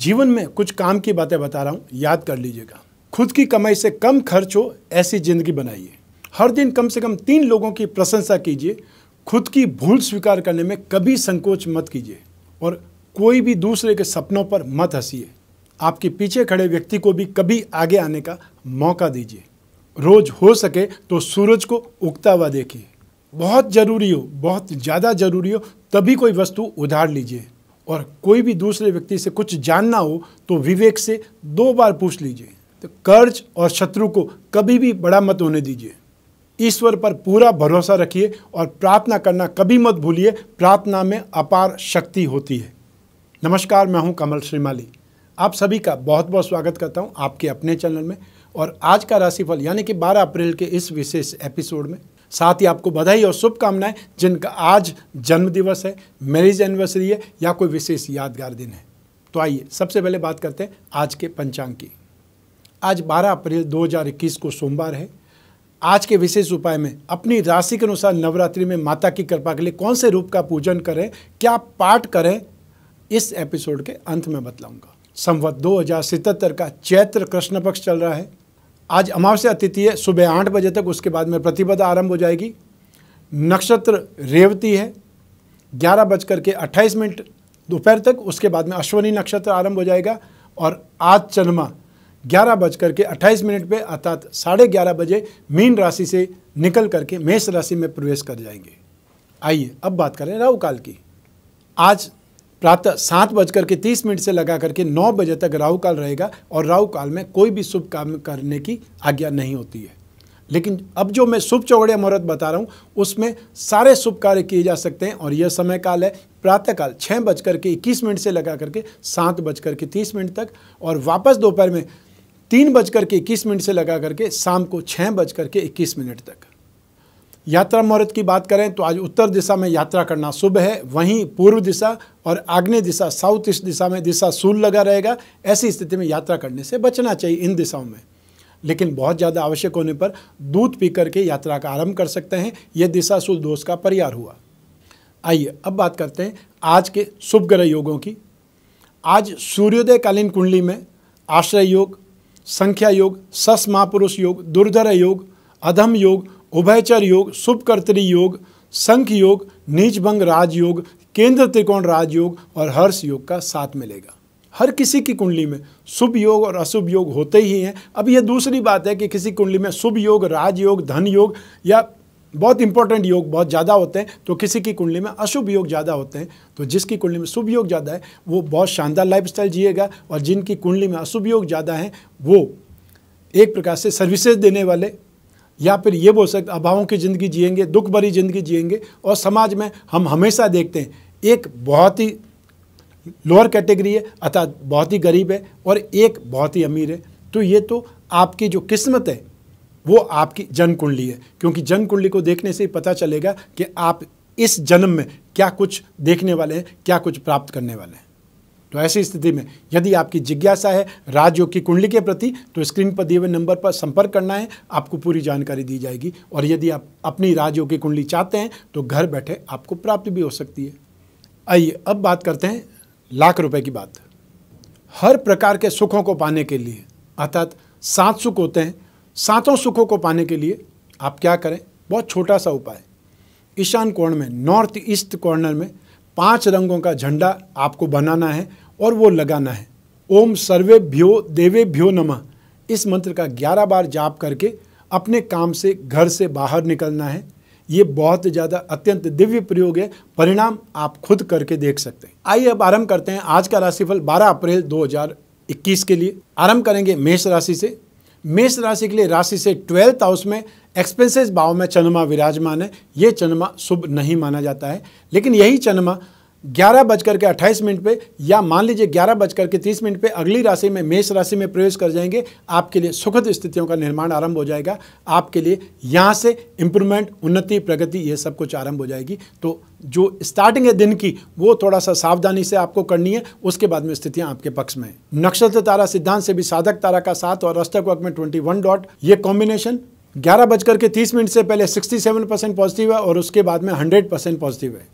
जीवन में कुछ काम की बातें बता रहा हूँ याद कर लीजिएगा खुद की कमाई से कम खर्च हो ऐसी ज़िंदगी बनाइए हर दिन कम से कम तीन लोगों की प्रशंसा कीजिए खुद की भूल स्वीकार करने में कभी संकोच मत कीजिए और कोई भी दूसरे के सपनों पर मत हंसीए आपके पीछे खड़े व्यक्ति को भी कभी आगे आने का मौका दीजिए रोज हो सके तो सूरज को उगता हुआ देखिए बहुत ज़रूरी हो बहुत ज़्यादा ज़रूरी हो तभी कोई वस्तु उधार लीजिए और कोई भी दूसरे व्यक्ति से कुछ जानना हो तो विवेक से दो बार पूछ लीजिए तो कर्ज और शत्रु को कभी भी बड़ा मत होने दीजिए ईश्वर पर पूरा भरोसा रखिए और प्रार्थना करना कभी मत भूलिए प्रार्थना में अपार शक्ति होती है नमस्कार मैं हूं कमल श्रीमाली आप सभी का बहुत बहुत स्वागत करता हूं आपके अपने चैनल में और आज का राशिफल यानी कि 12 अप्रैल के इस विशेष एपिसोड में साथ ही आपको बधाई और शुभकामनाएं जिनका आज जन्मदिवस है मैरिज एनिवर्सरी है या कोई विशेष यादगार दिन है तो आइए सबसे पहले बात करते हैं आज के पंचांग की आज 12 अप्रैल 2021 को सोमवार है आज के विशेष उपाय में अपनी राशि के अनुसार नवरात्रि में माता की कृपा के लिए कौन से रूप का पूजन करें क्या पाठ करें इस एपिसोड के अंत में बतलाऊंगा संवत दो हजार का चैत्र कृष्ण पक्ष चल रहा है आज अमावस्या तिथि है सुबह आठ बजे तक उसके बाद में प्रतिपदा आरंभ हो जाएगी नक्षत्र रेवती है ग्यारह बज करके के अट्ठाईस मिनट दोपहर तक उसके बाद में अश्वनी नक्षत्र आरंभ हो जाएगा और आज चन्मा ग्यारह बज करके के अट्ठाईस मिनट पे अर्थात साढ़े ग्यारह बजे मीन राशि से निकल करके मेष राशि में प्रवेश कर जाएंगे आइए अब बात करें राहु काल की आज प्रातः सात बजकर के तीस मिनट से लगा करके नौ बजे तक राहु काल रहेगा और राहु काल में कोई भी शुभ काम करने की आज्ञा नहीं होती है लेकिन अब जो मैं शुभ चौगड़िया मुहूर्त बता रहा हूँ उसमें सारे शुभ कार्य किए जा सकते हैं और यह समय काल है प्रातःकाल छः बजकर के इक्कीस मिनट से लगा करके सात बजकर के तीस मिनट तक और वापस दोपहर में तीन बजकर के इक्कीस मिनट से लगा करके शाम को छः बजकर के इक्कीस मिनट तक यात्रा मुहूर्त की बात करें तो आज उत्तर दिशा में यात्रा करना शुभ है वहीं पूर्व दिशा और आग्नेय दिशा साउथ ईस्ट दिशा में दिशा सूल लगा रहेगा ऐसी स्थिति में यात्रा करने से बचना चाहिए इन दिशाओं में लेकिन बहुत ज़्यादा आवश्यक होने पर दूध पी करके यात्रा का आरंभ कर सकते हैं यह दिशा सूल दोष का परिहार हुआ आइए अब बात करते हैं आज के शुभ ग्रह योगों की आज सूर्योदयकालीन कुंडली में आश्रय योग संख्या योग सस महापुरुष योग दुर्धर योग अधम योग उभयचर योग शुभकर्तरी योग संख योग नीचभंग राजयोग केंद्र त्रिकोण राजयोग और हर्ष योग का साथ मिलेगा हर किसी की कुंडली में शुभ योग और अशुभ योग होते ही हैं अब यह दूसरी बात है कि किसी कुंडली में शुभ योग राजयोग धन योग या बहुत इंपॉर्टेंट योग बहुत ज़्यादा होते हैं तो किसी की कुंडली में अशुभ योग ज़्यादा होते हैं तो जिसकी कुंडली में शुभ योग ज़्यादा है वो बहुत शानदार लाइफ स्टाइल जिएगा और जिनकी कुंडली में अशुभ योग ज़्यादा है वो एक प्रकार से सर्विसेज देने वाले या फिर ये बोल सकते अभावों की ज़िंदगी जिएंगे दुख भरी ज़िंदगी जिएंगे और समाज में हम हमेशा देखते हैं एक बहुत ही लोअर कैटेगरी है अर्थात बहुत ही गरीब है और एक बहुत ही अमीर है तो ये तो आपकी जो किस्मत है वो आपकी जन्म कुंडली है क्योंकि जन्म कुंडली को देखने से ही पता चलेगा कि आप इस जन्म में क्या कुछ देखने वाले हैं क्या कुछ प्राप्त करने वाले हैं तो ऐसी स्थिति में यदि आपकी जिज्ञासा है राजयोग की कुंडली के प्रति तो स्क्रीन पर दिए हुए नंबर पर संपर्क करना है आपको पूरी जानकारी दी जाएगी और यदि आप अपनी राजयोग की कुंडली चाहते हैं तो घर बैठे आपको प्राप्त भी हो सकती है आइए अब बात करते हैं लाख रुपए की बात हर प्रकार के सुखों को पाने के लिए अर्थात सात सुख होते हैं सातों सुखों को पाने के लिए आप क्या करें बहुत छोटा सा उपाय ईशान कोण में नॉर्थ ईस्ट कॉर्नर में पांच रंगों का झंडा आपको बनाना है और वो लगाना है ओम सर्वे भ्यो देवे भ्यो नमः इस मंत्र का ग्यारह बार जाप करके अपने काम से घर से बाहर निकलना है ये बहुत ज़्यादा अत्यंत दिव्य प्रयोग है परिणाम आप खुद करके देख सकते हैं आइए अब आरंभ करते हैं आज का राशिफल 12 अप्रैल 2021 के लिए आरंभ करेंगे मेष राशि से मेष राशि के लिए राशि से ट्वेल्थ हाउस में एक्सपेंसेस भाव में चंद्रमा विराजमान है ये चंद्रमा शुभ नहीं माना जाता है लेकिन यही चंद्रमा ग्यारह बजकर के अट्ठाईस मिनट पे या मान लीजिए ग्यारह बजकर के तीस मिनट पे अगली राशि में मेष राशि में प्रवेश कर जाएंगे आपके लिए सुखद स्थितियों का निर्माण आरंभ हो जाएगा आपके लिए यहाँ से इम्प्रूवमेंट उन्नति प्रगति ये सब कुछ आरंभ हो जाएगी तो जो स्टार्टिंग है दिन की वो थोड़ा सा सावधानी से आपको करनी है उसके बाद में स्थितियां आपके पक्ष में नक्षत्र तारा सिद्धांत से भी साधक तारा का साथ और अष्टक वक्त में ट्वेंटी वन डॉट ये कॉम्बिनेशन ग्यारह बजकर के तीस मिनट से पहले सिक्सटी सेवन परसेंट पॉजिटिव है और उसके बाद में हंड्रेड परसेंट पॉजिटिव है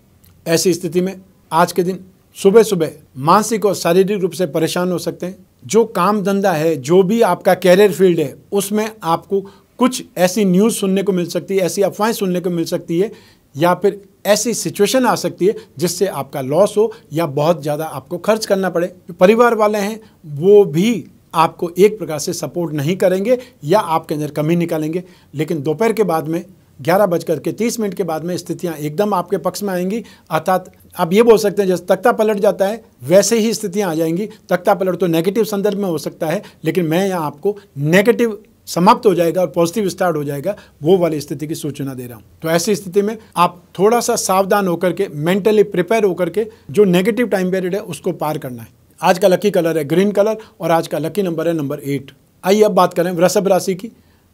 ऐसी स्थिति में आज के दिन सुबह सुबह मानसिक और शारीरिक रूप से परेशान हो सकते हैं जो काम धंधा है जो भी आपका कैरियर फील्ड है उसमें आपको कुछ ऐसी न्यूज़ सुनने को मिल सकती है ऐसी अफवाहें सुनने को मिल सकती है या फिर ऐसी सिचुएशन आ सकती है जिससे आपका लॉस हो या बहुत ज़्यादा आपको खर्च करना पड़े जो परिवार वाले हैं वो भी आपको एक प्रकार से सपोर्ट नहीं करेंगे या आपके अंदर कमी निकालेंगे लेकिन दोपहर के बाद में ग्यारह बजकर के तीस मिनट के बाद में स्थितियां एकदम आपके पक्ष में आएंगी अर्थात आप ये बोल सकते हैं जैसे तख्ता पलट जाता है वैसे ही स्थितियाँ आ जाएंगी तख्ता पलट तो नेगेटिव संदर्भ में हो सकता है लेकिन मैं यहाँ आपको नेगेटिव समाप्त हो जाएगा और पॉजिटिव स्टार्ट हो जाएगा वो वाली स्थिति की सूचना दे रहा हूँ तो ऐसी स्थिति में आप थोड़ा सा सावधान होकर के मेंटली प्रिपेयर होकर के जो नेगेटिव टाइम पीरियड है उसको पार करना है आज का लकी कलर है ग्रीन कलर और आज का लकी नंबर है नंबर एट आइए अब बात करें वृषभ राशि की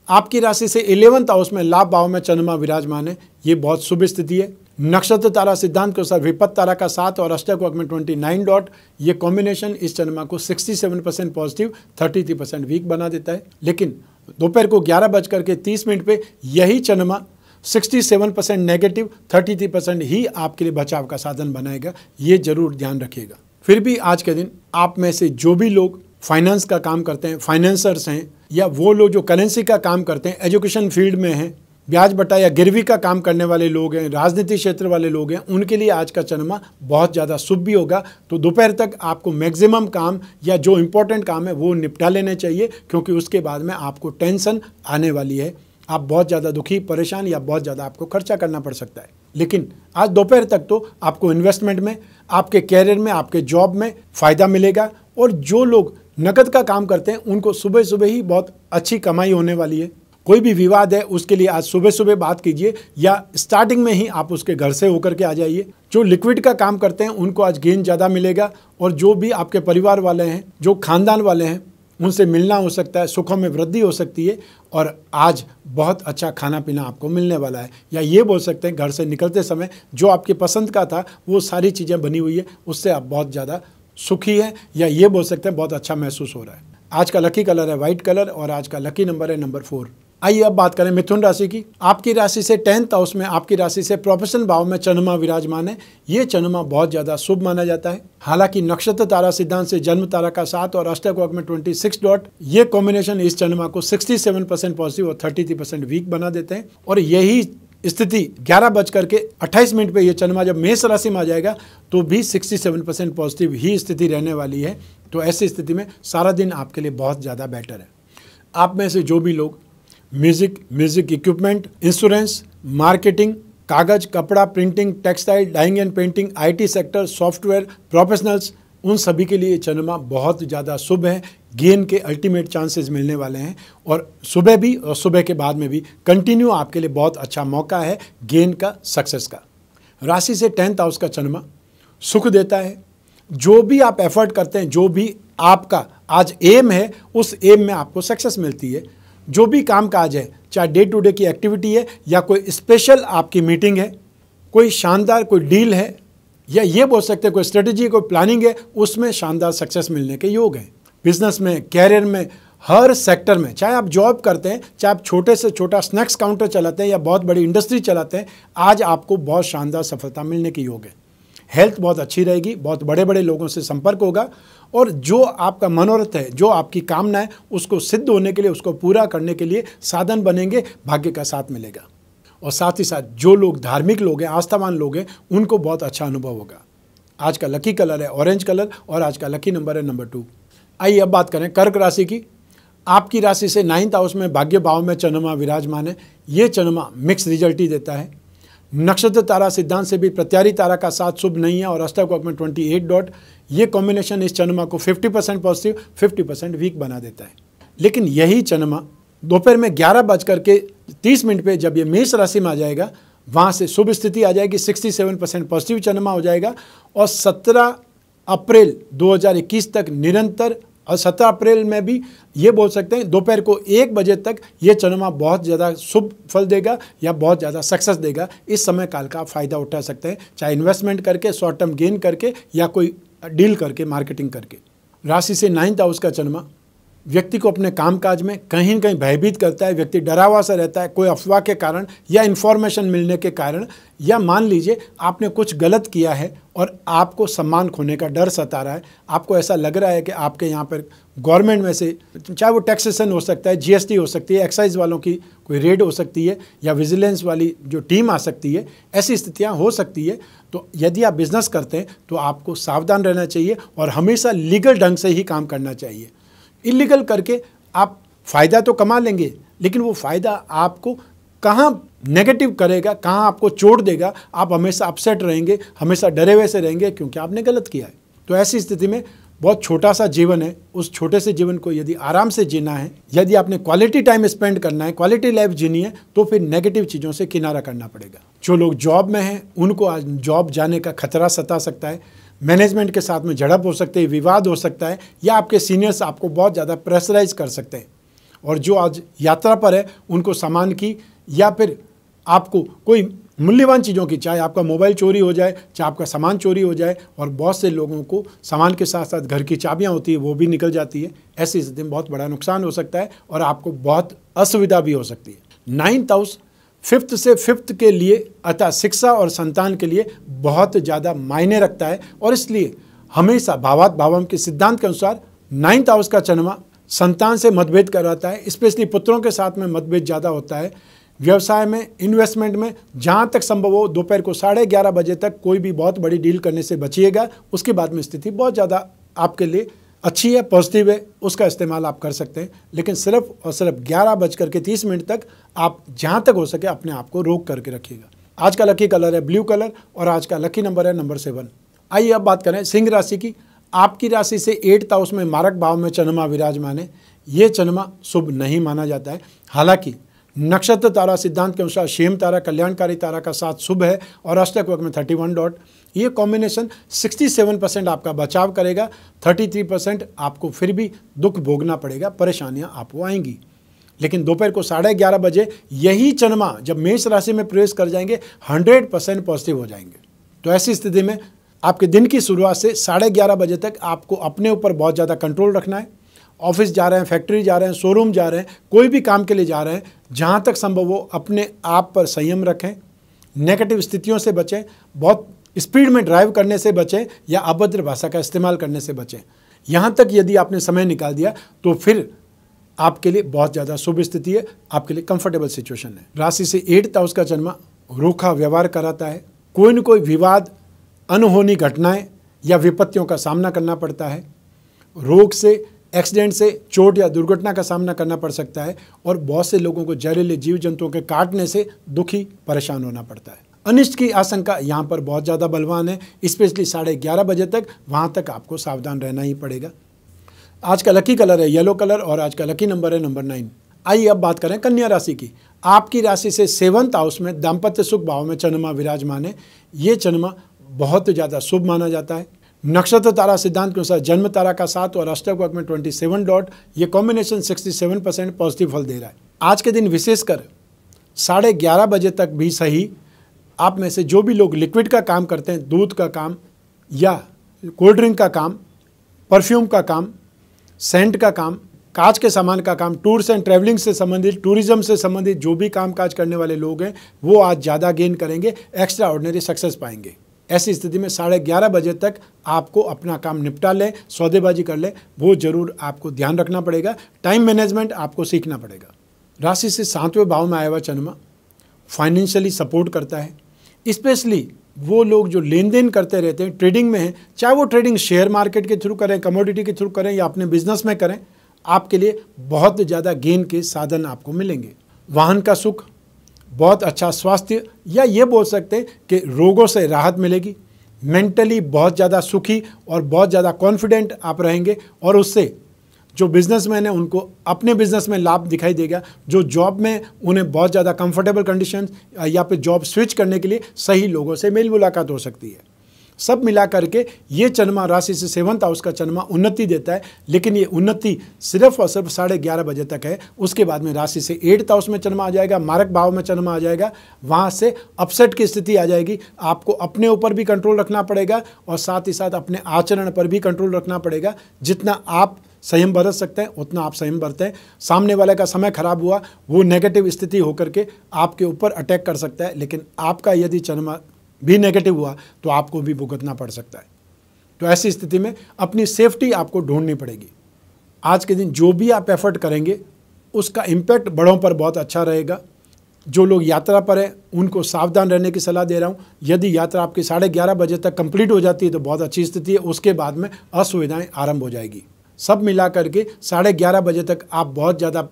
आपकी राशि से इलेवंथ हाउस में लाभ भाव में चंद्रमा विराजमान है ये बहुत शुभ स्थिति है नक्षत्र तारा सिद्धांत के अनुसार विपत तारा का साथ और अष्टक वर्क में ट्वेंटी नाइन डॉट ये कॉम्बिनेशन इस चंद्रमा को sixty seven percent positive thirty three percent weak बना देता है लेकिन दोपहर को ग्यारह बज करके तीस मिनट पे यही चंद्रमा 67 परसेंट नेगेटिव 33 परसेंट ही आपके लिए बचाव का साधन बनाएगा ये जरूर ध्यान रखिएगा फिर भी आज के दिन आप में से जो भी लोग फाइनेंस का काम करते हैं फाइनेंसर्स हैं या वो लोग जो करेंसी का काम करते हैं एजुकेशन फील्ड में हैं ब्याज बटा या गिरवी का काम करने वाले लोग हैं राजनीति क्षेत्र वाले लोग हैं उनके लिए आज का चरमा बहुत ज़्यादा शुभ भी होगा तो दोपहर तक आपको मैक्सिमम काम या जो इम्पोर्टेंट काम है वो निपटा लेने चाहिए क्योंकि उसके बाद में आपको टेंशन आने वाली है आप बहुत ज़्यादा दुखी परेशान या बहुत ज़्यादा आपको खर्चा करना पड़ सकता है लेकिन आज दोपहर तक तो आपको इन्वेस्टमेंट में आपके कैरियर में आपके जॉब में फ़ायदा मिलेगा और जो लोग नकद का काम करते हैं उनको सुबह सुबह ही बहुत अच्छी कमाई होने वाली है कोई भी विवाद है उसके लिए आज सुबह सुबह बात कीजिए या स्टार्टिंग में ही आप उसके घर से होकर के आ जाइए जो लिक्विड का काम करते हैं उनको आज गेंद ज़्यादा मिलेगा और जो भी आपके परिवार वाले हैं जो खानदान वाले हैं उनसे मिलना हो सकता है सुखों में वृद्धि हो सकती है और आज बहुत अच्छा खाना पीना आपको मिलने वाला है या ये बोल सकते हैं घर से निकलते समय जो आपकी पसंद का था वो सारी चीज़ें बनी हुई है उससे आप बहुत ज़्यादा सुखी है या ये बोल सकते हैं बहुत अच्छा महसूस हो रहा है आज का लकी कलर है व्हाइट कलर और आज का लकी नंबर है नंबर फोर आइए अब बात करें मिथुन राशि की आपकी राशि से टेंथ हाउस में आपकी राशि से प्रोफेशनल भाव में चंद्रमा विराजमान है ये चंद्रमा बहुत ज़्यादा शुभ माना जाता है हालांकि नक्षत्र तारा सिद्धांत से जन्म तारा का साथ और अष्टक वर्ग में ट्वेंटी सिक्स डॉट ये कॉम्बिनेशन इस चंद्रमा को सिक्सटी सेवन परसेंट पॉजिटिव और 33 परसेंट वीक बना देते हैं और यही स्थिति ग्यारह बज करके अट्ठाईस मिनट पे ये चंद्रमा जब मेष राशि में आ जाएगा तो भी 67 परसेंट पॉजिटिव ही स्थिति रहने वाली है तो ऐसी स्थिति में सारा दिन आपके लिए बहुत ज़्यादा बेटर है आप में से जो भी लोग music music equipment insurance marketing कागज़ कपड़ा printing textile dyeing and painting IT sector software professionals उन सभी के लिए चंद्रमा बहुत ज़्यादा शुभ है गेन के अल्टीमेट चांसेस मिलने वाले हैं और सुबह भी और सुबह के बाद में भी कंटिन्यू आपके लिए बहुत अच्छा मौका है गेन का सक्सेस का राशि से टेंथ हाउस का चन्मा सुख देता है जो भी आप एफर्ट करते हैं जो भी आपका आज एम है उस एम में आपको सक्सेस मिलती है जो भी काम काज है चाहे डे टू डे की एक्टिविटी है या कोई स्पेशल आपकी मीटिंग है कोई शानदार कोई डील है या ये बोल सकते हैं कोई स्ट्रेटजी कोई प्लानिंग है उसमें शानदार सक्सेस मिलने के योग हैं बिजनेस में कैरियर में हर सेक्टर में चाहे आप जॉब करते हैं चाहे आप छोटे से छोटा स्नैक्स काउंटर चलाते हैं या बहुत बड़ी इंडस्ट्री चलाते हैं आज आपको बहुत शानदार सफलता मिलने के योग है हेल्थ बहुत अच्छी रहेगी बहुत बड़े बड़े लोगों से संपर्क होगा और जो आपका मनोरथ है जो आपकी कामना है उसको सिद्ध होने के लिए उसको पूरा करने के लिए साधन बनेंगे भाग्य का साथ मिलेगा और साथ ही साथ जो लोग धार्मिक लोग हैं आस्थावान लोग हैं उनको बहुत अच्छा अनुभव होगा आज का लकी कलर है ऑरेंज कलर और आज का लकी नंबर है नंबर टू आइए अब बात करें कर्क राशि की आपकी राशि से नाइन्थ हाउस में भाग्य भाव में चंद्रमा विराजमान है ये चंद्रमा मिक्स रिजल्ट ही देता है नक्षत्र तारा सिद्धांत से भी प्रत्यारी तारा का साथ शुभ नहीं है और अष्टाकोप में एट डॉट ये कॉम्बिनेशन इस चंद्रमा को fifty percent positive fifty percent weak बना देता है लेकिन यही चंद्रमा दोपहर में ग्यारह बज करके तीस मिनट पर जब ये मेष राशि में आ जाएगा वहाँ से शुभ स्थिति आ जाएगी सेवन परसेंट पॉजिटिव चंद्रमा हो जाएगा और सत्रह अप्रैल 2021 तक निरंतर और सत्रह अप्रैल में भी ये बोल सकते हैं दोपहर को एक बजे तक ये चंद्रमा बहुत ज़्यादा शुभ फल देगा या बहुत ज़्यादा सक्सेस देगा इस समय काल का फ़ायदा उठा सकते हैं चाहे इन्वेस्टमेंट करके शॉर्ट टर्म गेन करके या कोई डील करके मार्केटिंग करके राशि से नाइन्थ हाउस का चंद्रमा व्यक्ति को अपने कामकाज में कहीं ना कहीं भयभीत करता है व्यक्ति डरा हुआ सा रहता है कोई अफवाह के कारण या इन्फॉर्मेशन मिलने के कारण या मान लीजिए आपने कुछ गलत किया है और आपको सम्मान खोने का डर सता रहा है आपको ऐसा लग रहा है कि आपके यहाँ पर गवर्नमेंट में से चाहे वो टैक्सेशन हो सकता है जीएसटी हो सकती है एक्साइज वालों की कोई रेड हो सकती है या विजिलेंस वाली जो टीम आ सकती है ऐसी स्थितियाँ हो सकती है तो यदि आप बिज़नेस करते हैं तो आपको सावधान रहना चाहिए और हमेशा लीगल ढंग से ही काम करना चाहिए इलीगल करके आप फ़ायदा तो कमा लेंगे लेकिन वो फ़ायदा आपको कहाँ नेगेटिव करेगा कहाँ आपको चोट देगा आप हमेशा अपसेट रहेंगे हमेशा डरे हुए से रहेंगे क्योंकि आपने गलत किया है तो ऐसी स्थिति में बहुत छोटा सा जीवन है उस छोटे से जीवन को यदि आराम से जीना है यदि आपने क्वालिटी टाइम स्पेंड करना है क्वालिटी लाइफ जीनी है तो फिर नेगेटिव चीज़ों से किनारा करना पड़ेगा जो लोग जॉब में हैं उनको आज जॉब जाने का खतरा सता सकता है मैनेजमेंट के साथ में झड़प हो सकती है विवाद हो सकता है या आपके सीनियर्स आपको बहुत ज़्यादा प्रेशराइज कर सकते हैं और जो आज यात्रा पर है उनको सामान की या फिर आपको कोई मूल्यवान चीज़ों की चाहे आपका मोबाइल चोरी हो जाए चाहे आपका सामान चोरी हो जाए और बहुत से लोगों को सामान के साथ साथ घर की चाबियाँ होती है वो भी निकल जाती है ऐसी स्थिति में बहुत बड़ा नुकसान हो सकता है और आपको बहुत असुविधा भी हो सकती है नाइन्थ हाउस फिफ्थ से फिफ्थ के लिए अतः शिक्षा और संतान के लिए बहुत ज़्यादा मायने रखता है और इसलिए हमेशा भावात भावम के सिद्धांत के अनुसार नाइन्थ हाउस का चन्मा संतान से मतभेद कराता है स्पेशली पुत्रों के साथ में मतभेद ज़्यादा होता है व्यवसाय में इन्वेस्टमेंट में जहाँ तक संभव हो दोपहर को साढ़े ग्यारह बजे तक कोई भी बहुत बड़ी डील करने से बचिएगा उसके बाद में स्थिति बहुत ज़्यादा आपके लिए अच्छी है पॉजिटिव है उसका इस्तेमाल आप कर सकते हैं लेकिन सिर्फ और सिर्फ ग्यारह बज करके तीस मिनट तक आप जहाँ तक हो सके अपने आप को रोक करके रखिएगा आज का लकी कलर है ब्लू कलर और आज का लकी नंबर है नंबर सेवन आइए अब बात करें सिंह राशि की आपकी राशि से एट्थ हाउस में मारक भाव में चन्मा विराजमान है ये चन्मा शुभ नहीं माना जाता है हालांकि नक्षत्र तारा सिद्धांत के अनुसार शेम तारा कल्याणकारी तारा का साथ शुभ है और अष्टक वक्त में थर्टी वन डॉट ये कॉम्बिनेशन 67 परसेंट आपका बचाव करेगा 33 परसेंट आपको फिर भी दुख भोगना पड़ेगा परेशानियां आपको आएंगी लेकिन दोपहर को साढ़े ग्यारह बजे यही चन्मा जब मेष राशि में प्रवेश कर जाएंगे 100 परसेंट पॉजिटिव हो जाएंगे तो ऐसी स्थिति में आपके दिन की शुरुआत से साढ़े ग्यारह बजे तक आपको अपने ऊपर बहुत ज़्यादा कंट्रोल रखना है ऑफिस जा रहे हैं फैक्ट्री जा रहे हैं शोरूम जा रहे हैं कोई भी काम के लिए जा रहे हैं जहाँ तक संभव हो अपने आप पर संयम रखें नेगेटिव स्थितियों से बचें बहुत स्पीड में ड्राइव करने से बचें या अभद्र भाषा का इस्तेमाल करने से बचें यहाँ तक यदि आपने समय निकाल दिया तो फिर आपके लिए बहुत ज़्यादा शुभ स्थिति है आपके लिए कंफर्टेबल सिचुएशन है राशि से एट्थ हाउस का जन्म रोखा व्यवहार कराता है कोई न कोई विवाद अनहोनी घटनाएं या विपत्तियों का सामना करना पड़ता है रोग से एक्सीडेंट से चोट या दुर्घटना का सामना करना पड़ सकता है और बहुत से लोगों को जहरीले जीव जंतुओं के काटने से दुखी परेशान होना पड़ता है अनिष्ट की आशंका यहाँ पर बहुत ज़्यादा बलवान है स्पेशली साढ़े ग्यारह बजे तक वहाँ तक आपको सावधान रहना ही पड़ेगा आज का लकी कलर है येलो कलर और आज का लकी नंबर है नंबर नाइन आइए अब बात करें कन्या राशि की आपकी राशि से सेवंथ हाउस में दाम्पत्य सुख भाव में चंद्रमा विराजमान है ये चंद्रमा बहुत ज़्यादा शुभ माना जाता है नक्षत्र तारा सिद्धांत के अनुसार जन्म तारा का साथ और अष्टक वर्ग में ट्वेंटी सेवन डॉट ये combination sixty seven percent positive फल दे रहा है आज के दिन विशेषकर साढ़े ग्यारह बजे तक भी सही आप में से जो भी लोग लिक्विड का काम करते हैं दूध का काम या कोल्ड ड्रिंक का काम परफ्यूम का काम सेंट का काम काज के सामान का काम टूर्स एंड ट्रैवलिंग से संबंधित टूरिज्म से संबंधित जो भी काम काज करने वाले लोग हैं वो आज ज़्यादा गेन करेंगे एक्स्ट्रा ऑर्डनरी सक्सेस पाएंगे ऐसी स्थिति में साढ़े ग्यारह बजे तक आपको अपना काम निपटा लें सौदेबाजी कर लें वो ज़रूर आपको ध्यान रखना पड़ेगा टाइम मैनेजमेंट आपको सीखना पड़ेगा राशि से सातवें भाव में आया हुआ चंद्रमा फाइनेंशियली सपोर्ट करता है स्पेशली वो लोग जो लेन देन करते रहते हैं ट्रेडिंग में हैं चाहे वो ट्रेडिंग शेयर मार्केट के थ्रू करें कमोडिटी के थ्रू करें या अपने बिजनेस में करें आपके लिए बहुत ज़्यादा गेन के साधन आपको मिलेंगे वाहन का सुख बहुत अच्छा स्वास्थ्य या ये बोल सकते हैं कि रोगों से राहत मिलेगी मेंटली बहुत ज़्यादा सुखी और बहुत ज़्यादा कॉन्फिडेंट आप रहेंगे और उससे जो बिज़नेसमैन है उनको अपने बिज़नेस में लाभ दिखाई देगा जो जॉब में उन्हें बहुत ज़्यादा कंफर्टेबल कंडीशन या फिर जॉब स्विच करने के लिए सही लोगों से मेल मुलाकात हो सकती है सब मिला करके ये चन्मा राशि से सेवंथ हाउस का चन्मा उन्नति देता है लेकिन ये उन्नति सिर्फ और सिर्फ साढ़े ग्यारह बजे तक है उसके बाद में राशि से एट्थ हाउस में चन्मा आ जाएगा मारक भाव में चन्मा आ जाएगा वहाँ से अपसेट की स्थिति आ जाएगी आपको अपने ऊपर भी कंट्रोल रखना पड़ेगा और साथ ही साथ अपने आचरण पर भी कंट्रोल रखना पड़ेगा जितना आप संयम बरत सकते हैं उतना आप संयम बरतें सामने वाले का समय खराब हुआ वो नेगेटिव स्थिति होकर के आपके ऊपर अटैक कर सकता है लेकिन आपका यदि चरमा भी नेगेटिव हुआ तो आपको भी भुगतना पड़ सकता है तो ऐसी स्थिति में अपनी सेफ्टी आपको ढूंढनी पड़ेगी आज के दिन जो भी आप एफर्ट करेंगे उसका इम्पैक्ट बड़ों पर बहुत अच्छा रहेगा जो लोग यात्रा पर हैं उनको सावधान रहने की सलाह दे रहा हूँ यदि यात्रा आपकी साढ़े ग्यारह बजे तक कंप्लीट हो जाती है तो बहुत अच्छी स्थिति है उसके बाद में असुविधाएं आरंभ हो जाएगी सब मिला करके साढ़े ग्यारह बजे तक आप बहुत ज़्यादा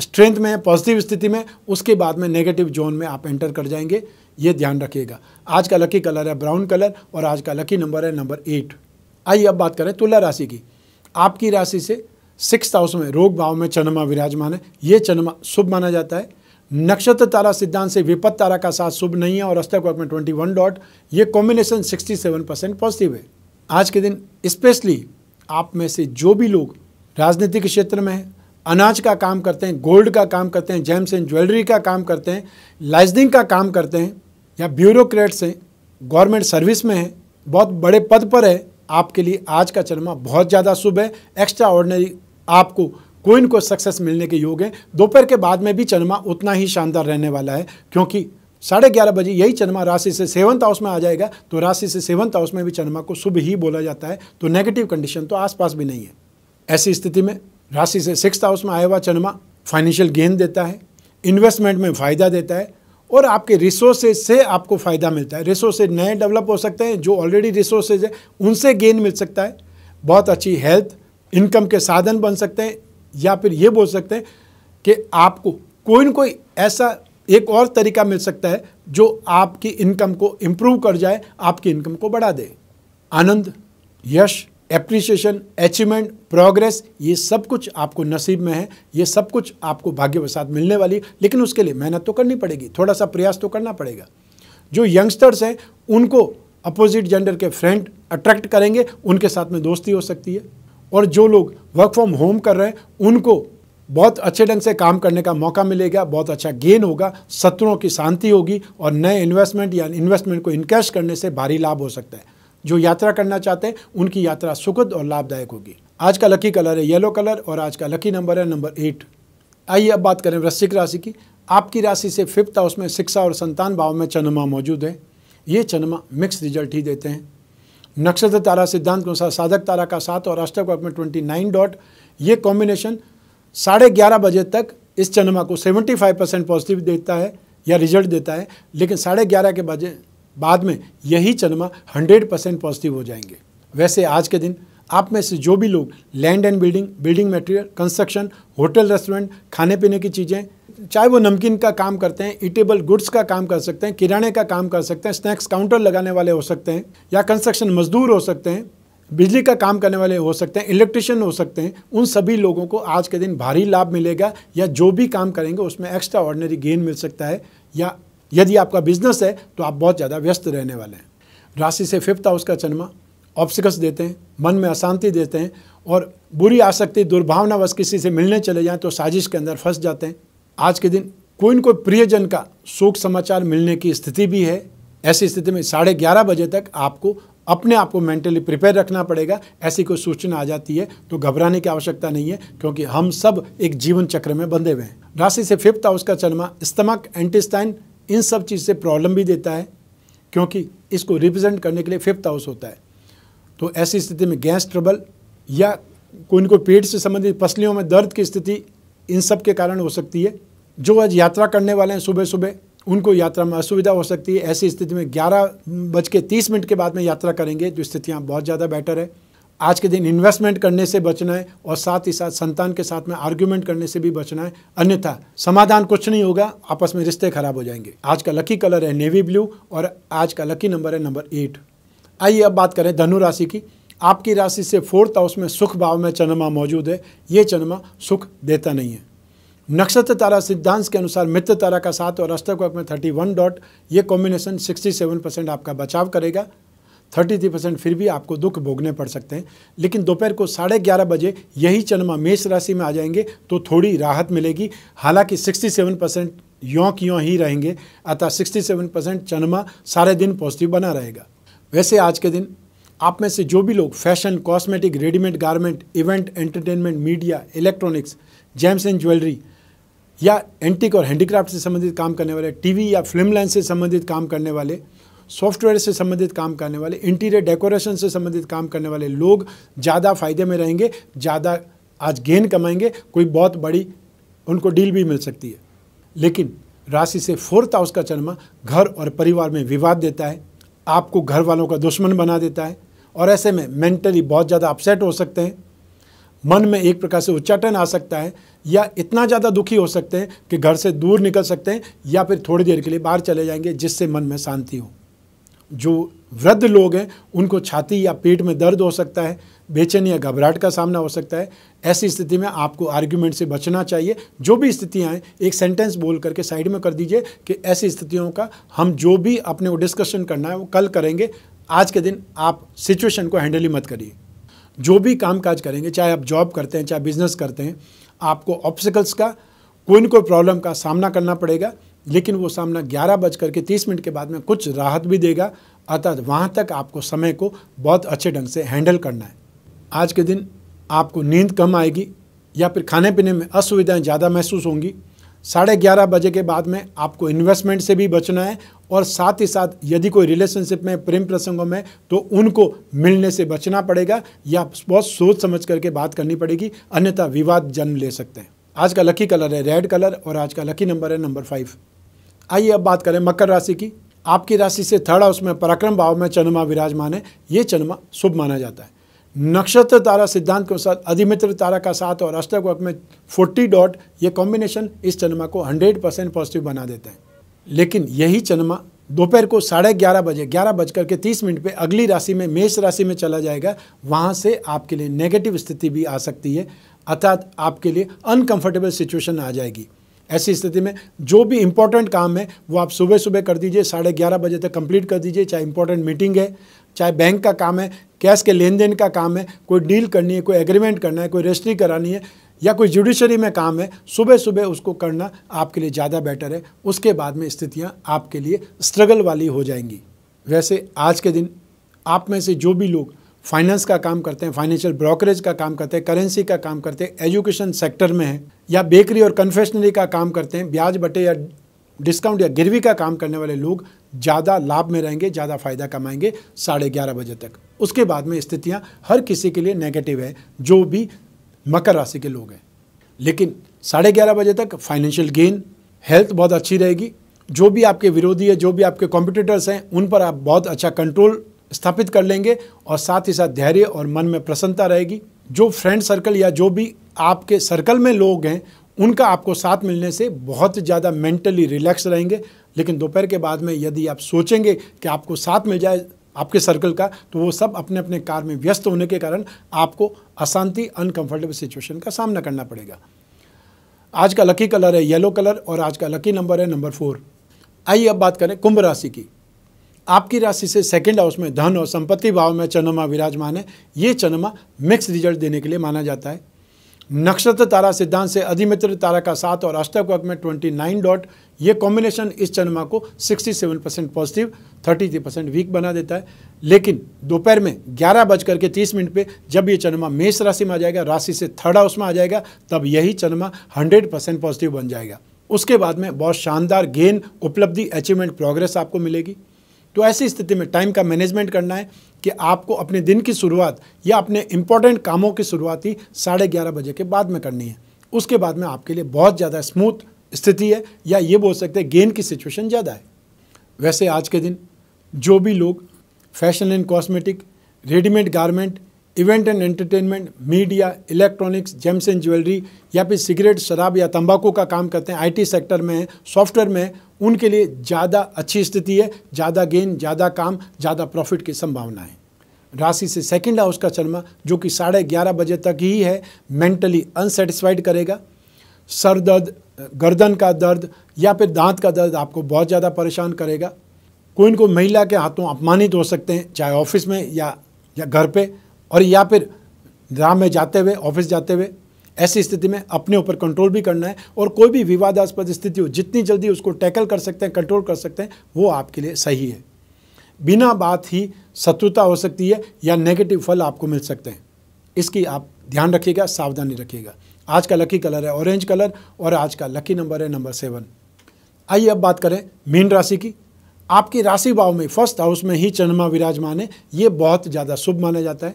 स्ट्रेंथ में पॉजिटिव स्थिति में उसके बाद में नेगेटिव जोन में आप एंटर कर जाएंगे ये ध्यान रखिएगा आज का लकी कलर है ब्राउन कलर और आज का लकी नंबर है नंबर एट आइए अब बात करें तुला राशि की आपकी राशि से सिक्स हाउस में रोग भाव में चन्मा विराजमान है ये चन्मा शुभ माना जाता है नक्षत्र तारा सिद्धांत से विपत तारा का साथ शुभ नहीं है और अस्तक वर्ग में ट्वेंटी वन डॉट ये combination sixty seven percent positive है आज के दिन स्पेशली आप में से जो भी लोग राजनीतिक क्षेत्र में हैं अनाज का काम करते हैं गोल्ड का काम करते हैं जेम्स एंड ज्वेलरी का काम करते हैं लाइजनिंग का काम करते हैं या ब्यूरोक्रेट्स हैं गवर्नमेंट सर्विस में हैं बहुत बड़े पद पर है आपके लिए आज का चरमा बहुत ज़्यादा शुभ है एक्स्ट्रा ऑर्डनरी आपको कोई न कोई सक्सेस मिलने के योग हैं दोपहर के बाद में भी चरमा उतना ही शानदार रहने वाला है क्योंकि साढ़े ग्यारह बजे यही चंद्रमा राशि से सेवंथ हाउस में आ जाएगा तो राशि से सेवंथ हाउस में भी चंद्रमा को शुभ ही बोला जाता है तो नेगेटिव कंडीशन तो आसपास भी नहीं है ऐसी स्थिति में राशि से सिक्स हाउस में आया हुआ चंद्रमा फाइनेंशियल गेन देता है इन्वेस्टमेंट में फ़ायदा देता है और आपके रिसोर्सेज से आपको फ़ायदा मिलता है रिसोर्सेज नए डेवलप हो सकते हैं जो ऑलरेडी रिसोर्सेज है उनसे गेन मिल सकता है बहुत अच्छी हेल्थ इनकम के साधन बन सकते हैं या फिर ये बोल सकते हैं कि आपको कोई ना कोई ऐसा एक और तरीका मिल सकता है जो आपकी इनकम को इम्प्रूव कर जाए आपकी इनकम को बढ़ा दे आनंद यश एप्रिसिएशन अचीवमेंट प्रोग्रेस ये सब कुछ आपको नसीब में है ये सब कुछ आपको भाग्य के साथ मिलने वाली लेकिन उसके लिए मेहनत तो करनी पड़ेगी थोड़ा सा प्रयास तो करना पड़ेगा जो यंगस्टर्स हैं उनको अपोजिट जेंडर के फ्रेंड अट्रैक्ट करेंगे उनके साथ में दोस्ती हो सकती है और जो लोग वर्क फ्रॉम होम कर रहे हैं उनको बहुत अच्छे ढंग से काम करने का मौका मिलेगा बहुत अच्छा गेन होगा शत्रुओं की शांति होगी और नए इन्वेस्टमेंट या इन्वेस्टमेंट को इनकैश करने से भारी लाभ हो सकता है जो यात्रा करना चाहते हैं उनकी यात्रा सुखद और लाभदायक होगी आज का लकी कलर है येलो कलर और आज का लकी नंबर है नंबर एट आइए अब बात करें वृश्चिक राशि की आपकी राशि से फिफ्थ हाउस में शिक्षा और संतान भाव में चंद्रमा मौजूद है ये चंद्रमा मिक्स रिजल्ट ही देते हैं नक्षत्र तारा सिद्धांत के अनुसार साधक तारा का साथ और अष्टक में ट्वेंटी नाइन डॉट ये कॉम्बिनेशन साढ़े ग्यारह बजे तक इस चंद्रमा को 75 परसेंट पॉजिटिव देता है या रिजल्ट देता है लेकिन साढ़े ग्यारह के बजे बाद में यही चंद्रमा 100 परसेंट पॉजिटिव हो जाएंगे वैसे आज के दिन आप में से जो भी लोग land and building building material construction hotel restaurant खाने पीने की चीज़ें चाहे वो नमकीन का काम करते हैं ईटेबल गुड्स का काम कर सकते हैं किराने का काम कर सकते हैं स्नैक्स काउंटर लगाने वाले हो सकते हैं या कंस्ट्रक्शन मजदूर हो सकते हैं बिजली का काम करने वाले हो सकते हैं इलेक्ट्रिशियन हो सकते हैं उन सभी लोगों को आज के दिन भारी लाभ मिलेगा या जो भी काम करेंगे उसमें एक्स्ट्रा ऑर्डनरी गेन मिल सकता है या यदि आपका बिजनेस है तो आप बहुत ज़्यादा व्यस्त रहने वाले हैं राशि से फिफ्थ हाउस का चन्मा ऑप्सिकस देते हैं मन में अशांति देते हैं और बुरी आसक्ति दुर्भावनावश किसी से मिलने चले जाएँ तो साजिश के अंदर फंस जाते हैं आज के दिन कोई न कोई प्रियजन का शोक समाचार मिलने की स्थिति भी है ऐसी स्थिति में साढ़े ग्यारह बजे तक आपको अपने आप को मेंटली प्रिपेयर रखना पड़ेगा ऐसी कोई सूचना आ जाती है तो घबराने की आवश्यकता नहीं है क्योंकि हम सब एक जीवन चक्र में बंधे हुए हैं राशि से फिफ्थ हाउस का चलना स्टमक एंटीस्टाइन इन सब चीज़ से प्रॉब्लम भी देता है क्योंकि इसको रिप्रेजेंट करने के लिए फिफ्थ हाउस होता है तो ऐसी स्थिति में गैस ट्रबल या कोई ना कोई पेट से संबंधित पसलियों में दर्द की स्थिति इन सब के कारण हो सकती है जो आज यात्रा करने वाले हैं सुबह सुबह उनको यात्रा में असुविधा हो सकती है ऐसी स्थिति में ग्यारह बज के तीस मिनट के बाद में यात्रा करेंगे तो स्थितियाँ बहुत ज़्यादा बेटर है आज के दिन इन्वेस्टमेंट करने से बचना है और साथ ही साथ संतान के साथ में आर्ग्यूमेंट करने से भी बचना है अन्यथा समाधान कुछ नहीं होगा आपस में रिश्ते खराब हो जाएंगे आज का लकी कलर है नेवी ब्लू और आज का लकी नंबर है नंबर एट आइए अब बात करें धनु राशि की आपकी राशि से फोर्थ हाउस में सुख भाव में चंद्रमा मौजूद है ये चंद्रमा सुख देता नहीं है नक्षत्र तारा सिद्धांत के अनुसार मित्र तारा का साथ और अष्टक में थर्टी वन डॉट ये कॉम्बिनेशन सिक्सटी सेवन परसेंट आपका बचाव करेगा थर्टी थ्री परसेंट फिर भी आपको दुख भोगने पड़ सकते हैं लेकिन दोपहर को साढ़े ग्यारह बजे यही चन्मा मेष राशि में आ जाएंगे तो थोड़ी राहत मिलेगी हालांकि सिक्सटी सेवन परसेंट यों की यों ही रहेंगे अतः सिक्सटी सेवन परसेंट चन्मा सारे दिन पॉजिटिव बना रहेगा वैसे आज के दिन आप में से जो भी लोग fashion cosmetic readymade garment event entertainment media electronics gems and jewellery या एंटिक और हैंडीक्राफ्ट से संबंधित काम करने वाले टीवी या फिल्म लाइन से संबंधित काम करने वाले सॉफ्टवेयर से संबंधित काम करने वाले इंटीरियर डेकोरेशन से संबंधित काम करने वाले लोग ज़्यादा फायदे में रहेंगे ज़्यादा आज गेन कमाएंगे कोई बहुत बड़ी उनको डील भी मिल सकती है लेकिन राशि से फोर्थ हाउस का चरमा घर और परिवार में विवाद देता है आपको घर वालों का दुश्मन बना देता है और ऐसे में मेंटली बहुत ज़्यादा अपसेट हो सकते हैं मन में एक प्रकार से उच्चाटन आ सकता है या इतना ज़्यादा दुखी हो सकते हैं कि घर से दूर निकल सकते हैं या फिर थोड़ी देर के लिए बाहर चले जाएंगे जिससे मन में शांति हो जो वृद्ध लोग हैं उनको छाती या पेट में दर्द हो सकता है बेचैनी या घबराहट का सामना हो सकता है ऐसी स्थिति में आपको आर्ग्यूमेंट से बचना चाहिए जो भी स्थितियाँ हैं एक सेंटेंस बोल करके साइड में कर दीजिए कि ऐसी स्थितियों का हम जो भी अपने को डिस्कशन करना है वो कल करेंगे आज के दिन आप सिचुएशन को हैंडल ही मत करिए जो भी काम काज करेंगे चाहे आप जॉब करते हैं चाहे बिजनेस करते हैं आपको ऑब्स्टिकल्स का कोई ना कोई प्रॉब्लम का सामना करना पड़ेगा लेकिन वो सामना ग्यारह बज करके तीस मिनट के बाद में कुछ राहत भी देगा अर्थात वहाँ तक आपको समय को बहुत अच्छे ढंग से हैंडल करना है आज के दिन आपको नींद कम आएगी या फिर खाने पीने में असुविधाएं ज़्यादा महसूस होंगी साढ़े ग्यारह बजे के बाद में आपको इन्वेस्टमेंट से भी बचना है और साथ ही साथ यदि कोई रिलेशनशिप में प्रेम प्रसंगों में तो उनको मिलने से बचना पड़ेगा या बहुत सोच समझ करके बात करनी पड़ेगी अन्यथा विवाद जन्म ले सकते हैं आज का लकी कलर है रेड कलर और आज का लकी नंबर है नंबर फाइव आइए अब बात करें मकर राशि की आपकी राशि से थर्ड हाउस में पराक्रम भाव में चंद्रमा विराजमान है ये चंद्रमा शुभ माना जाता है नक्षत्र तारा सिद्धांत के अनुसार अधिमित्र तारा का साथ और अष्टक वक्त में 40 डॉट ये कॉम्बिनेशन इस चंद्रमा को 100 परसेंट पॉजिटिव बना देते हैं लेकिन यही चंद्रमा दोपहर को साढ़े ग्यारह बजे ग्यारह बजकर के तीस मिनट पे अगली राशि में मेष राशि में चला जाएगा वहाँ से आपके लिए नेगेटिव स्थिति भी आ सकती है अर्थात आपके लिए अनकंफर्टेबल सिचुएशन आ जाएगी ऐसी स्थिति में जो भी इम्पोर्टेंट काम है वो आप सुबह सुबह कर दीजिए साढ़े ग्यारह बजे तक कंप्लीट कर दीजिए चाहे इम्पोर्टेंट मीटिंग है चाहे बैंक का काम है कैश के लेन देन का काम है कोई डील करनी है कोई एग्रीमेंट करना है कोई रजिस्ट्री करानी है या कोई जुडिशरी में काम है सुबह सुबह उसको करना आपके लिए ज़्यादा बेटर है उसके बाद में स्थितियाँ आपके लिए स्ट्रगल वाली हो जाएंगी वैसे आज के दिन आप में से जो भी लोग फाइनेंस का काम करते हैं फाइनेंशियल ब्रोकरेज का काम करते हैं करेंसी का काम करते हैं एजुकेशन सेक्टर में हैं या बेकरी और कन्फेशनरी का काम करते हैं ब्याज बटे या डिस्काउंट या गिरवी का काम करने वाले लोग ज़्यादा लाभ में रहेंगे ज़्यादा फ़ायदा कमाएंगे साढ़े ग्यारह बजे तक उसके बाद में स्थितियाँ हर किसी के लिए नेगेटिव है जो भी मकर राशि के लोग हैं लेकिन साढ़े ग्यारह बजे तक फाइनेंशियल गेन हेल्थ बहुत अच्छी रहेगी जो भी आपके विरोधी है जो भी आपके कॉम्पिटिटर्स हैं उन पर आप बहुत अच्छा कंट्रोल स्थापित कर लेंगे और साथ ही साथ धैर्य और मन में प्रसन्नता रहेगी जो फ्रेंड सर्कल या जो भी आपके सर्कल में लोग हैं उनका आपको साथ मिलने से बहुत ज़्यादा मेंटली रिलैक्स रहेंगे लेकिन दोपहर के बाद में यदि आप सोचेंगे कि आपको साथ मिल जाए आपके सर्कल का तो वो सब अपने अपने कार में व्यस्त होने के कारण आपको अशांति अनकंफर्टेबल सिचुएशन का सामना करना पड़ेगा आज का लकी कलर है येलो कलर और आज का लकी नंबर है नंबर फोर आइए अब बात करें कुंभ राशि की आपकी राशि से सेकेंड हाउस में धन और संपत्ति भाव में चंद्रमा विराजमान है ये चंद्रमा मिक्स रिजल्ट देने के लिए माना जाता है नक्षत्र तारा सिद्धांत से अधिमित्र तारा का सात और अष्टक वर्ग में ट्वेंटी नाइन डॉट ये कॉम्बिनेशन इस चंद्रमा को sixty seven percent positive thirty three percent weak बना देता है लेकिन दोपहर में ग्यारह बज करके तीस मिनट पे जब ये चंद्रमा मेष राशि में आ जाएगा राशि से थर्ड हाउस में आ जाएगा तब यही चंद्रमा हंड्रेड परसेंट पॉजिटिव बन जाएगा उसके बाद में बहुत शानदार गेन उपलब्धि अचीवमेंट प्रोग्रेस आपको मिलेगी तो ऐसी स्थिति में टाइम का मैनेजमेंट करना है कि आपको अपने दिन की शुरुआत या अपने इंपॉर्टेंट कामों की शुरुआत ही साढ़े ग्यारह बजे के बाद में करनी है उसके बाद में आपके लिए बहुत ज़्यादा स्मूथ स्थिति है या ये बोल सकते हैं गेंद की सिचुएशन ज़्यादा है वैसे आज के दिन जो भी लोग fashion and cosmetic readymade garment event and entertainment media electronics gems and jewellery या फिर सिगरेट शराब या तंबाकू का काम करते हैं आईटी सेक्टर में सॉफ्टवेयर में उनके लिए ज़्यादा अच्छी स्थिति है ज़्यादा गेन ज़्यादा काम ज़्यादा प्रॉफिट की संभावना है राशि से सेकंड हाउस का चरमा जो कि साढ़े ग्यारह बजे तक ही है मेंटली अनसेटिस्फाइड करेगा सर दर्द गर्दन का दर्द या फिर दांत का दर्द आपको बहुत ज़्यादा परेशान करेगा कोई इनको महिला के हाथों अपमानित हो सकते हैं चाहे ऑफिस में या या घर पे और या फिर राह में जाते हुए ऑफिस जाते हुए ऐसी स्थिति में अपने ऊपर कंट्रोल भी करना है और कोई भी विवादास्पद स्थिति हो जितनी जल्दी उसको टैकल कर सकते हैं कंट्रोल कर सकते हैं वो आपके लिए सही है बिना बात ही शत्रुता हो सकती है या नेगेटिव फल आपको मिल सकते हैं इसकी आप ध्यान रखिएगा सावधानी रखिएगा आज का लकी कलर है ऑरेंज कलर और आज का लकी नंबर है नंबर सेवन आइए अब बात करें मीन राशि की आपकी राशि भाव में फर्स्ट हाउस में ही चंद्रमा विराजमान है ये बहुत ज़्यादा शुभ माना जाता है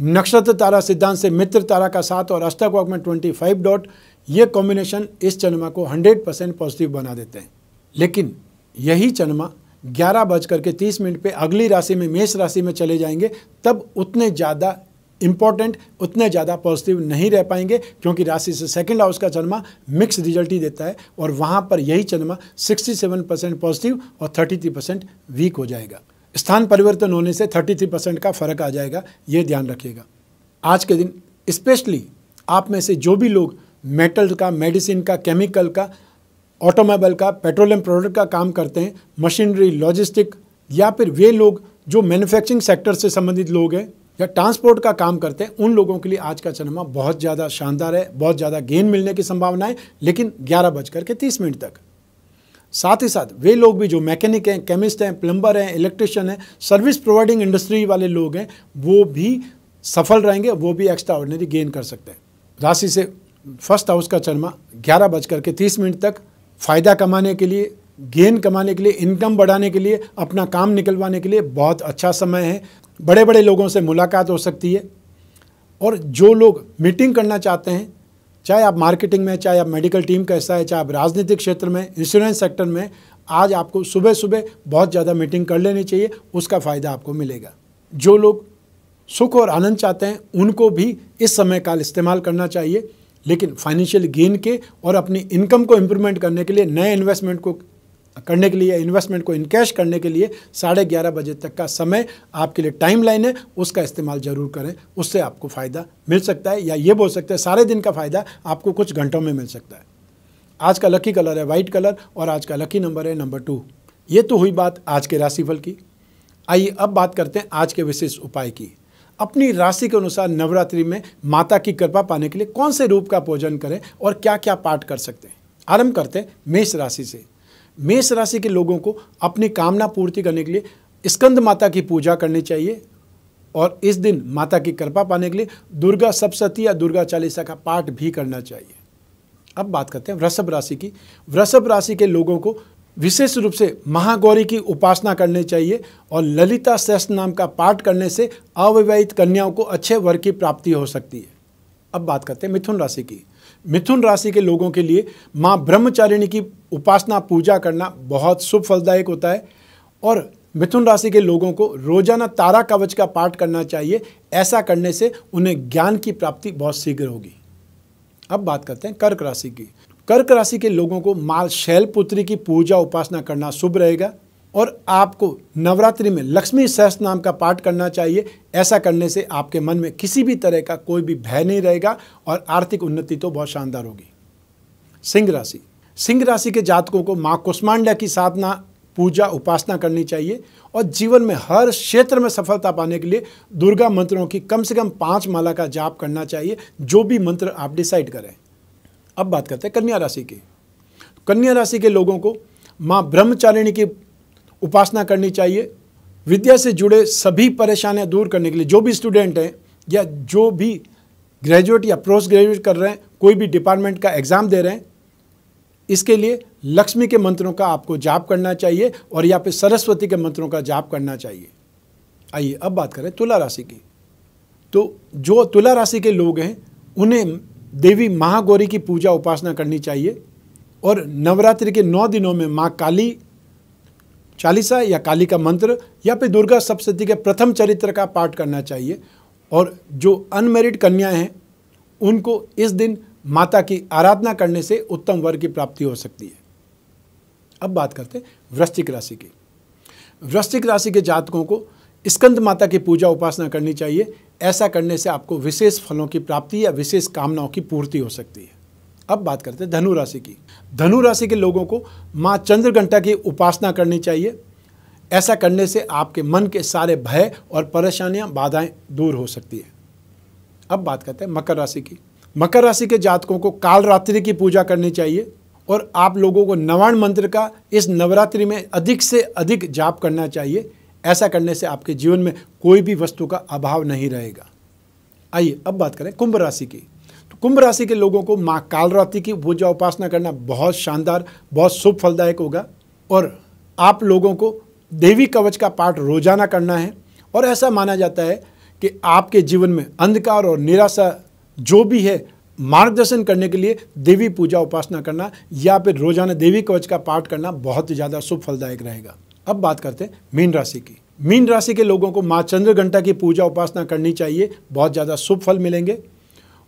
नक्षत्र तारा सिद्धांत से मित्र तारा का साथ और अष्टावक में ट्वेंटी फाइव डॉट ये कॉम्बिनेशन इस चंद्रमा को हंड्रेड परसेंट पॉजिटिव बना देते हैं लेकिन यही चंद्रमा ग्यारह बज करके तीस मिनट पे अगली राशि में मेष राशि में चले जाएंगे तब उतने ज़्यादा इम्पॉर्टेंट उतने ज़्यादा पॉजिटिव नहीं रह पाएंगे क्योंकि राशि से सेकंड हाउस का चंद्रमा मिक्स रिजल्ट ही देता है और वहाँ पर यही चंद्रमा सिक्सटी परसेंट पॉजिटिव और थर्टी परसेंट वीक हो जाएगा स्थान परिवर्तन होने से 33 परसेंट का फर्क आ जाएगा ये ध्यान रखिएगा आज के दिन स्पेशली आप में से जो भी लोग मेटल का मेडिसिन का केमिकल का ऑटोमोबाइल का पेट्रोलियम प्रोडक्ट का काम करते हैं मशीनरी लॉजिस्टिक या फिर वे लोग जो मैन्युफैक्चरिंग सेक्टर से संबंधित लोग हैं या ट्रांसपोर्ट का काम करते हैं उन लोगों के लिए आज का चंद्रमा बहुत ज़्यादा शानदार है बहुत ज़्यादा गेंद मिलने की संभावना है लेकिन ग्यारह बजकर के तीस मिनट तक साथ ही साथ वे लोग भी जो मैकेनिक हैं केमिस्ट हैं प्लम्बर हैं इलेक्ट्रिशियन हैं सर्विस प्रोवाइडिंग इंडस्ट्री वाले लोग हैं वो भी सफल रहेंगे वो भी एक्स्ट्रा ऑर्डनरी गेन कर सकते हैं राशि से फर्स्ट हाउस का चरमा ग्यारह बजकर के तीस मिनट तक फ़ायदा कमाने के लिए गेन कमाने के लिए इनकम बढ़ाने के लिए अपना काम निकलवाने के लिए बहुत अच्छा समय है बड़े बड़े लोगों से मुलाकात हो सकती है और जो लोग मीटिंग करना चाहते हैं चाहे आप मार्केटिंग में चाहे आप मेडिकल टीम का हिस्सा है चाहे आप राजनीतिक क्षेत्र में इंश्योरेंस सेक्टर में आज आपको सुबह सुबह बहुत ज़्यादा मीटिंग कर लेनी चाहिए उसका फ़ायदा आपको मिलेगा जो लोग सुख और आनंद चाहते हैं उनको भी इस समय काल इस्तेमाल करना चाहिए लेकिन फाइनेंशियल गेन के और अपनी इनकम को इम्प्रूवमेंट करने के लिए नए इन्वेस्टमेंट को करने के लिए इन्वेस्टमेंट को इनकेश करने के लिए साढ़े ग्यारह बजे तक का समय आपके लिए टाइम लाइन है उसका इस्तेमाल ज़रूर करें उससे आपको फ़ायदा मिल सकता है या ये बोल सकते हैं सारे दिन का फ़ायदा आपको कुछ घंटों में मिल सकता है आज का लकी कलर है वाइट कलर और आज का लकी नंबर है नंबर टू ये तो हुई बात आज के राशिफल की आइए अब बात करते हैं आज के विशेष उपाय की अपनी राशि के अनुसार नवरात्रि में माता की कृपा पाने के लिए कौन से रूप का पूजन करें और क्या क्या पाठ कर सकते हैं आरंभ करते हैं मेष राशि से मेष राशि के लोगों को अपनी कामना पूर्ति करने के लिए स्कंद माता की पूजा करनी चाहिए और इस दिन माता की कृपा पाने के लिए दुर्गा सप्तती या दुर्गा चालीसा का पाठ भी करना चाहिए अब बात करते हैं वृषभ राशि की वृषभ राशि के लोगों को विशेष रूप से महागौरी की उपासना करनी चाहिए और ललिता सहस्त्र नाम का पाठ करने से अविवाहित कन्याओं को अच्छे वर्ग की प्राप्ति हो सकती है अब बात करते हैं मिथुन राशि की मिथुन राशि के लोगों के लिए माँ ब्रह्मचारिणी की उपासना पूजा करना बहुत शुभ फलदायक होता है और मिथुन राशि के लोगों को रोजाना तारा कवच का पाठ करना चाहिए ऐसा करने से उन्हें ज्ञान की प्राप्ति बहुत शीघ्र होगी अब बात करते हैं कर्क राशि की कर्क राशि के लोगों को माँ शैलपुत्री की पूजा उपासना करना शुभ रहेगा और आपको नवरात्रि में लक्ष्मी सहस नाम का पाठ करना चाहिए ऐसा करने से आपके मन में किसी भी तरह का कोई भी भय नहीं रहेगा और आर्थिक उन्नति तो बहुत शानदार होगी सिंह राशि सिंह राशि के जातकों को माँ कुष्मांडा की साधना पूजा उपासना करनी चाहिए और जीवन में हर क्षेत्र में सफलता पाने के लिए दुर्गा मंत्रों की कम से कम पाँच माला का जाप करना चाहिए जो भी मंत्र आप डिसाइड करें अब बात करते हैं कन्या राशि की कन्या राशि के लोगों को माँ ब्रह्मचारिणी की उपासना करनी चाहिए विद्या से जुड़े सभी परेशानियां दूर करने के लिए जो भी स्टूडेंट हैं या जो भी ग्रेजुएट या पोस्ट ग्रेजुएट कर रहे हैं कोई भी डिपार्टमेंट का एग्ज़ाम दे रहे हैं इसके लिए लक्ष्मी के मंत्रों का आपको जाप करना चाहिए और या फिर सरस्वती के मंत्रों का जाप करना चाहिए आइए अब बात करें तुला राशि की तो जो तुला राशि के लोग हैं उन्हें देवी महागौरी की पूजा उपासना करनी चाहिए और नवरात्रि के नौ दिनों में माँ काली चालीसा या काली का मंत्र या फिर दुर्गा सप्तशती के प्रथम चरित्र का पाठ करना चाहिए और जो अनमेरिड कन्याएं हैं उनको इस दिन माता की आराधना करने से उत्तम वर्ग की प्राप्ति हो सकती है अब बात करते हैं वृश्चिक राशि की वृश्चिक राशि के जातकों को स्कंद माता की पूजा उपासना करनी चाहिए ऐसा करने से आपको विशेष फलों की प्राप्ति या विशेष कामनाओं की पूर्ति हो सकती है अब बात करते हैं धनु राशि की धनु राशि के लोगों को माँ चंद्र घंटा की उपासना करनी चाहिए ऐसा करने से आपके मन के सारे भय और परेशानियां बाधाएं दूर हो सकती है अब बात करते हैं मकर राशि की मकर राशि के जातकों को काल रात्रि की पूजा करनी चाहिए और आप लोगों को नवाण मंत्र का इस नवरात्रि में अधिक से अधिक जाप करना चाहिए ऐसा करने से आपके जीवन में कोई भी वस्तु का अभाव नहीं रहेगा आइए अब बात करें कुंभ राशि की तो कुंभ राशि के लोगों को माँ कालरात्रि की पूजा उपासना करना बहुत शानदार बहुत शुभ फलदायक होगा और आप लोगों को देवी कवच का पाठ रोजाना करना है और ऐसा माना जाता है कि आपके जीवन में अंधकार और निराशा जो भी है मार्गदर्शन करने के लिए देवी पूजा उपासना करना या फिर रोजाना देवी कवच का पाठ करना बहुत ही ज़्यादा शुभ फलदायक रहेगा अब बात करते हैं मीन राशि की मीन राशि के लोगों को माँ चंद्र घंटा की पूजा उपासना करनी चाहिए बहुत ज़्यादा शुभ फल मिलेंगे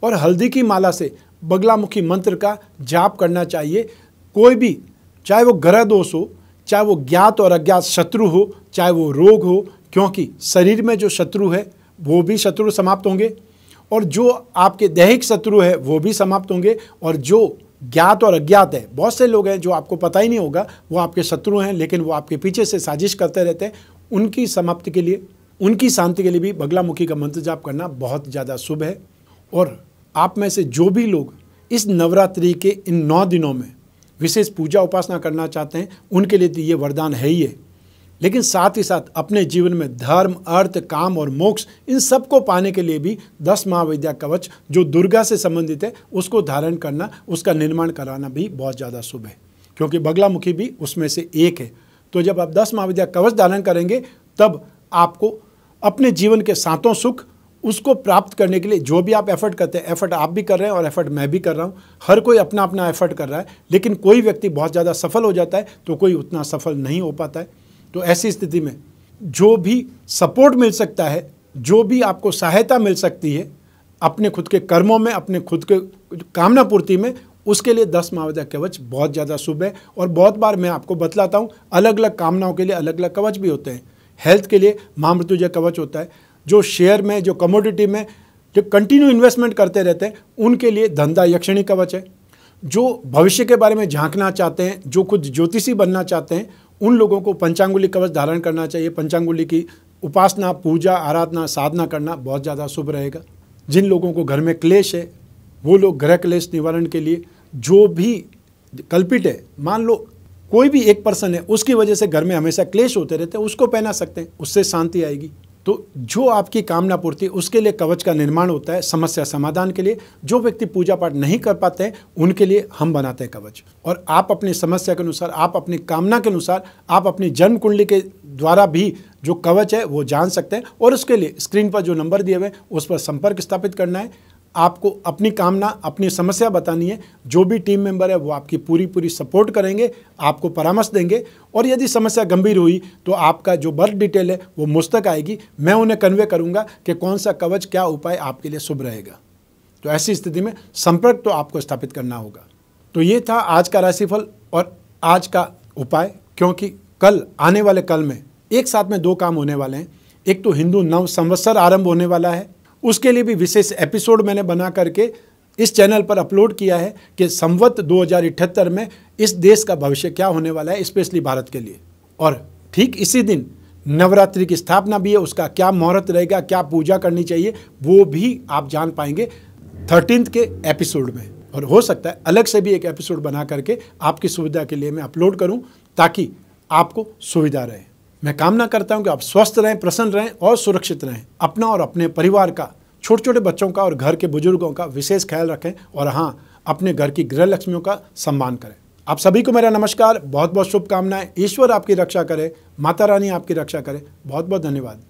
और हल्दी की माला से बगलामुखी मंत्र का जाप करना चाहिए कोई भी चाहे वो ग्रह दोष हो चाहे वो ज्ञात और अज्ञात शत्रु हो चाहे वो रोग हो क्योंकि शरीर में जो शत्रु है वो भी शत्रु समाप्त होंगे और जो आपके दैहिक शत्रु है वो भी समाप्त होंगे और जो ज्ञात और अज्ञात है बहुत से लोग हैं जो आपको पता ही नहीं होगा वो आपके शत्रु हैं लेकिन वो आपके पीछे से साजिश करते रहते हैं उनकी समाप्ति के लिए उनकी शांति के लिए भी बगलामुखी का मंत्र जाप करना बहुत ज़्यादा शुभ है और आप में से जो भी लोग इस नवरात्रि के इन नौ दिनों में विशेष पूजा उपासना करना चाहते हैं उनके लिए तो ये वरदान है ही है लेकिन साथ ही साथ अपने जीवन में धर्म अर्थ काम और मोक्ष इन सब को पाने के लिए भी दस महाविद्या कवच जो दुर्गा से संबंधित है उसको धारण करना उसका निर्माण कराना भी बहुत ज़्यादा शुभ है क्योंकि बगलामुखी भी उसमें से एक है तो जब आप दस महाविद्या कवच धारण करेंगे तब आपको अपने जीवन के सातों सुख उसको प्राप्त करने के लिए जो भी आप एफर्ट करते हैं एफर्ट आप भी कर रहे हैं और एफर्ट मैं भी कर रहा हूँ हर कोई अपना अपना एफर्ट कर रहा है लेकिन कोई व्यक्ति बहुत ज़्यादा सफल हो जाता है तो कोई उतना सफल नहीं हो पाता है तो ऐसी स्थिति में जो भी सपोर्ट मिल सकता है जो भी आपको सहायता मिल सकती है अपने खुद के कर्मों में अपने खुद के कामना पूर्ति में उसके लिए दस मावजा कवच बहुत ज़्यादा शुभ है और बहुत बार मैं आपको बतलाता हूँ अलग अलग कामनाओं के लिए अलग अलग कवच भी होते हैं हेल्थ के लिए महामृत्युजय कवच होता है जो शेयर में जो कमोडिटी में जो कंटिन्यू इन्वेस्टमेंट करते रहते हैं उनके लिए धंधा यक्षणी कवच है जो भविष्य के बारे में झांकना चाहते हैं जो खुद ज्योतिषी बनना चाहते हैं उन लोगों को पंचांगुली कवच धारण करना चाहिए पंचांगुली की उपासना पूजा आराधना साधना करना बहुत ज़्यादा शुभ रहेगा जिन लोगों को घर में क्लेश है वो लोग ग्रह क्लेश निवारण के लिए जो भी कल्पित है मान लो कोई भी एक पर्सन है उसकी वजह से घर में हमेशा क्लेश होते रहते हैं उसको पहना सकते हैं उससे शांति आएगी तो जो आपकी कामना पूर्ति उसके लिए कवच का निर्माण होता है समस्या समाधान के लिए जो व्यक्ति पूजा पाठ नहीं कर पाते हैं उनके लिए हम बनाते हैं कवच और आप अपनी समस्या के अनुसार आप अपनी कामना के अनुसार आप अपनी जन्म कुंडली के द्वारा भी जो कवच है वो जान सकते हैं और उसके लिए स्क्रीन पर जो नंबर दिए हुए उस पर संपर्क स्थापित करना है आपको अपनी कामना अपनी समस्या बतानी है जो भी टीम मेंबर है वो आपकी पूरी पूरी सपोर्ट करेंगे आपको परामर्श देंगे और यदि समस्या गंभीर हुई तो आपका जो बर्थ डिटेल है वो मुझ तक आएगी मैं उन्हें कन्वे करूँगा कि कौन सा कवच क्या उपाय आपके लिए शुभ रहेगा तो ऐसी स्थिति में संपर्क तो आपको स्थापित करना होगा तो ये था आज का राशिफल और आज का उपाय क्योंकि कल आने वाले कल में एक साथ में दो काम होने वाले हैं एक तो हिंदू नव संवत्सर आरंभ होने वाला है उसके लिए भी विशेष एपिसोड मैंने बना करके इस चैनल पर अपलोड किया है कि संवत दो में इस देश का भविष्य क्या होने वाला है स्पेशली भारत के लिए और ठीक इसी दिन नवरात्रि की स्थापना भी है उसका क्या मुहूर्त रहेगा क्या पूजा करनी चाहिए वो भी आप जान पाएंगे थर्टीन के एपिसोड में और हो सकता है अलग से भी एक एपिसोड बना करके आपकी सुविधा के लिए मैं अपलोड करूं ताकि आपको सुविधा रहे मैं कामना करता हूं कि आप स्वस्थ रहें प्रसन्न रहें और सुरक्षित रहें अपना और अपने परिवार का छोटे छोटे बच्चों का और घर के बुजुर्गों का विशेष ख्याल रखें और हाँ अपने घर की गृह लक्ष्मियों का सम्मान करें आप सभी को मेरा नमस्कार बहुत बहुत शुभकामनाएं ईश्वर आपकी रक्षा करें माता रानी आपकी रक्षा करें बहुत बहुत धन्यवाद